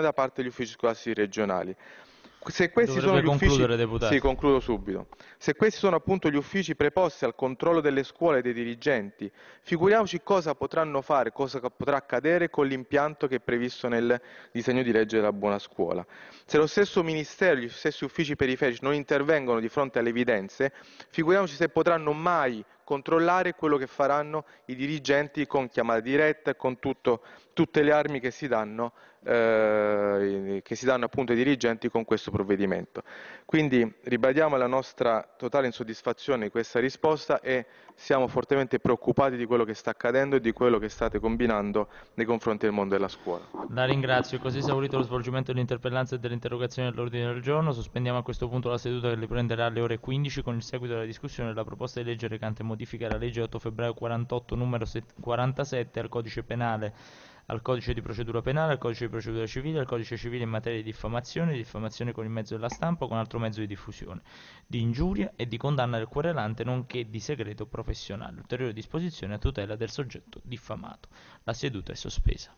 da parte degli uffici scolastici regionali. Se questi Dovrebbe sono gli uffici, deputato. sì, concludo subito. Se questi sono appunto gli uffici preposti al controllo delle scuole e dei dirigenti, figuriamoci cosa potranno fare, cosa potrà accadere con l'impianto che è previsto nel disegno di legge della buona scuola. Se lo stesso ministero, gli stessi uffici periferici non intervengono di fronte alle evidenze, figuriamoci se potranno mai controllare quello che faranno i dirigenti con chiamata diretta e con tutto, tutte le armi che si danno eh, che si danno appunto ai dirigenti con questo provvedimento. Quindi ribadiamo la nostra totale insoddisfazione di questa risposta e siamo fortemente preoccupati di quello che sta accadendo e di quello che state combinando nei confronti del mondo della scuola. La ringrazio. Così esaurito lo svolgimento dell'interpellanza e dell'interrogazione all'ordine del giorno, sospendiamo a questo punto la seduta che riprenderà alle ore 15 con il seguito della discussione della proposta di legge recante modifica alla legge 8 febbraio 48 numero 47 al codice penale al codice di procedura penale, al codice di procedura civile, al codice civile in materia di diffamazione, di diffamazione con il mezzo della stampa o con altro mezzo di diffusione, di ingiuria e di condanna del querelante nonché di segreto professionale. Ulteriore disposizione a tutela del soggetto diffamato. La seduta è sospesa.